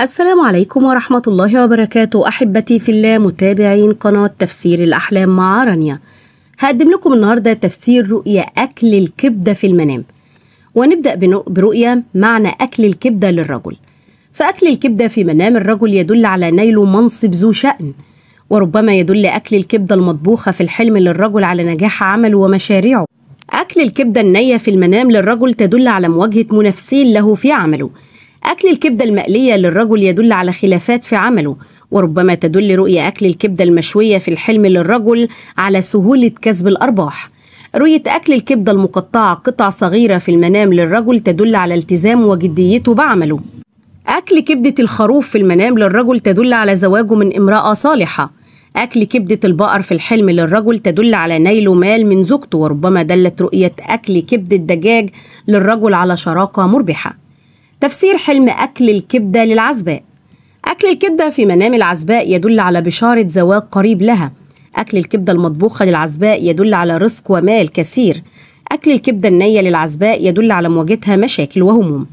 السلام عليكم ورحمة الله وبركاته أحبتي في الله متابعين قناة تفسير الأحلام مع رانيا هقدم لكم النهاردة تفسير رؤية أكل الكبدة في المنام ونبدأ برؤية معنى أكل الكبدة للرجل فأكل الكبدة في منام الرجل يدل على نيل منصب ذو شأن وربما يدل أكل الكبدة المطبوخة في الحلم للرجل على نجاح عمله ومشاريعه أكل الكبدة النية في المنام للرجل تدل على مواجهة منافسين له في عمله أكل الكبدة المقلية للرجل يدل على خلافات في عمله وربما تدل رؤية أكل الكبدة المشوية في الحلم للرجل على سهولة كسب الأرباح رؤية أكل الكبدة المقطعة قطع صغيرة في المنام للرجل تدل على التزام وجديته بعمله أكل كبدة الخروف في المنام للرجل تدل على زواجه من امرأة صالحة أكل كبدة البقر في الحلم للرجل تدل على نيل مال من زوجته وربما دلت رؤية أكل كبدة الدجاج للرجل على شراكة مربحة تفسير حلم أكل الكبدة للعزباء أكل الكبدة في منام العزباء يدل على بشارة زواج قريب لها أكل الكبدة المطبوخة للعزباء يدل على رزق ومال كثير أكل الكبدة النية للعزباء يدل على مواجهتها مشاكل وهموم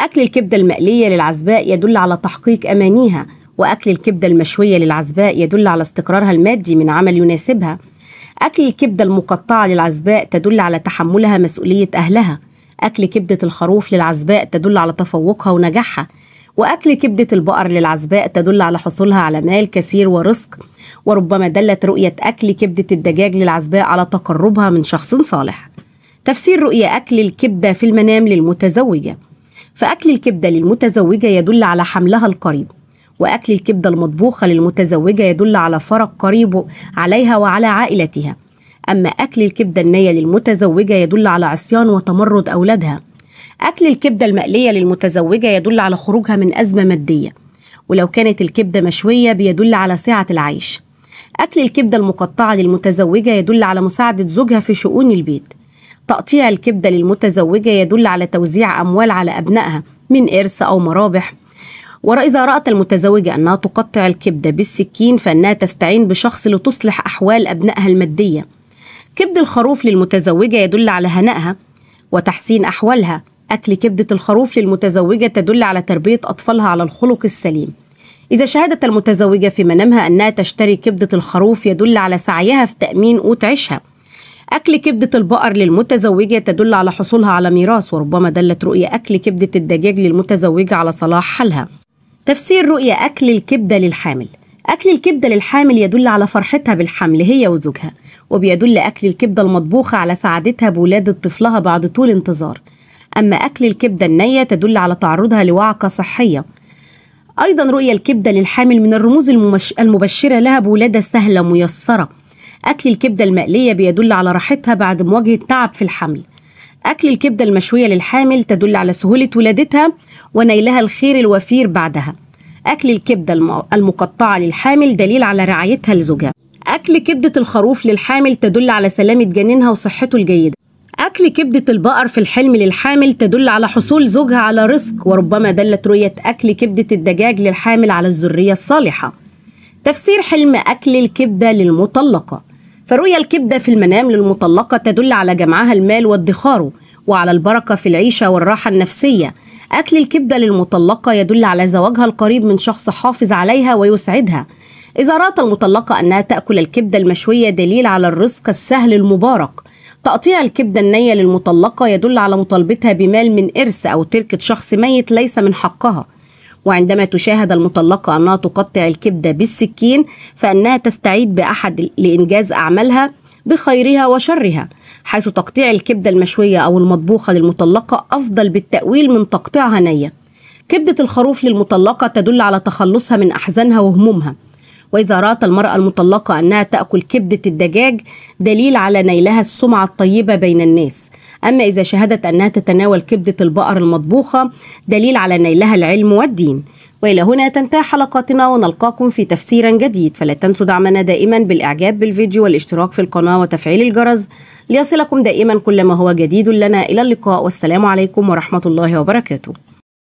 أكل الكبدة المقلية للعزباء يدل على تحقيق أمانيها وأكل الكبدة المشوية للعزباء يدل على استقرارها المادي من عمل يناسبها أكل الكبدة المقطعة للعزباء تدل على تحملها مسؤولية أهلها أكل كبدة الخروف للعزباء تدل على تفوقها ونجاحها وأكل كبدة البقر للعزباء تدل على حصولها على مال كثير ورزق وربما دلت رؤية أكل كبدة الدجاج للعزباء على تقربها من شخص صالح تفسير رؤية أكل الكبدة في المنام للمتزوجة فأكل الكبدة للمتزوجة يدل على حملها القريب وأكل الكبدة المطبوخة للمتزوجة يدل على فرج قريب عليها وعلى عائلتها أما أكل الكبدة النية للمتزوجة يدل على عصيان وتمرد أولادها أكل الكبدة المقلية للمتزوجة يدل على خروجها من أزمة مادية ولو كانت الكبدة مشوية بيدل على سعة العيش أكل الكبدة المقطعة للمتزوجة يدل على مساعدة زوجها في شؤون البيت تقطيع الكبدة للمتزوجة يدل على توزيع أموال على أبنائها من إرث أو مرابح وإذا رأت المتزوجة أنها تقطع الكبدة بالسكين فإنها تستعين بشخص لتصلح أحوال أبنائها المادية كبد الخروف للمتزوجة يدل على هنائها وتحسين أحوالها أكل كبدة الخروف للمتزوجة تدل على تربية أطفالها على الخلق السليم إذا شهدت المتزوجة في منامها أنها تشتري كبدة الخروف يدل على سعيها في تأمين قوت عيشها أكل كبدة البقر للمتزوجة تدل على حصولها على ميراث وربما دلت رؤية أكل كبدة الدجاج للمتزوجة على صلاح حالها تفسير رؤية أكل الكبدة للحامل أكل الكبدة للحامل يدل على فرحتها بالحمل هي وزوجها وبيدل أكل الكبدة المطبوخة على سعادتها بولادة طفلها بعد طول انتظار أما أكل الكبدة النية تدل على تعرضها لوعكة صحية أيضا رؤية الكبدة للحامل من الرموز الممش... المبشرة لها بولادة سهلة ميسرة أكل الكبدة المقلية بيدل على راحتها بعد مواجهة تعب في الحمل أكل الكبدة المشوية للحامل تدل على سهولة ولادتها ونيلها الخير الوفير بعدها أكل الكبدة المقطعة للحامل دليل على رعايتها لزوجها أكل كبدة الخروف للحامل تدل على سلامة جنينها وصحته الجيدة أكل كبدة البقر في الحلم للحامل تدل على حصول زوجها على رزق وربما دلت رؤية أكل كبدة الدجاج للحامل على الذرية الصالحة تفسير حلم أكل الكبدة للمطلقة فرؤية الكبدة في المنام للمطلقة تدل على جمعها المال وادخاره وعلى البركة في العيشة والراحة النفسية أكل الكبدة للمطلقة يدل على زواجها القريب من شخص حافظ عليها ويسعدها إذا رأت المطلقة أنها تأكل الكبدة المشوية دليل على الرزق السهل المبارك تقطيع الكبدة النية للمطلقة يدل على مطالبتها بمال من إرث أو تركة شخص ميت ليس من حقها وعندما تشاهد المطلقة أنها تقطع الكبدة بالسكين فإنها تستعيد بأحد لإنجاز أعمالها بخيرها وشرها حيث تقطيع الكبدة المشوية أو المطبوخة للمطلقة أفضل بالتأويل من تقطيعها نية كبدة الخروف للمطلقة تدل على تخلصها من أحزانها وهمومها وإذا رأت المرأة المطلقة أنها تأكل كبدة الدجاج دليل على نيلها السمعة الطيبة بين الناس أما إذا شهدت أنها تتناول كبدة البقر المطبوخة دليل على نيلها العلم والدين وإلى هنا تنتهي حلقاتنا ونلقاكم في تفسير جديد فلا تنسوا دعمنا دائما بالإعجاب بالفيديو والاشتراك في القناة وتفعيل الجرس ليصلكم دائما كل ما هو جديد لنا إلى اللقاء والسلام عليكم ورحمة الله وبركاته